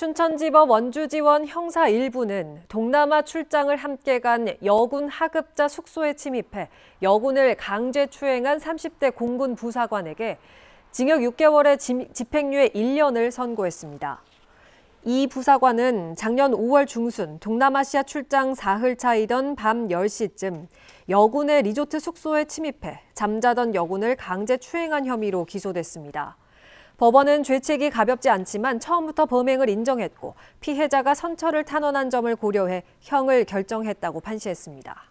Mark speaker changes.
Speaker 1: 춘천지법 원주지원 형사 1부는 동남아 출장을 함께 간 여군 하급자 숙소에 침입해 여군을 강제 추행한 30대 공군 부사관에게 징역 6개월의 집행유예 1년을 선고했습니다. 이 부사관은 작년 5월 중순 동남아시아 출장 사흘 차이던 밤 10시쯤 여군의 리조트 숙소에 침입해 잠자던 여군을 강제 추행한 혐의로 기소됐습니다. 법원은 죄책이 가볍지 않지만 처음부터 범행을 인정했고 피해자가 선처를 탄원한 점을 고려해 형을 결정했다고 판시했습니다.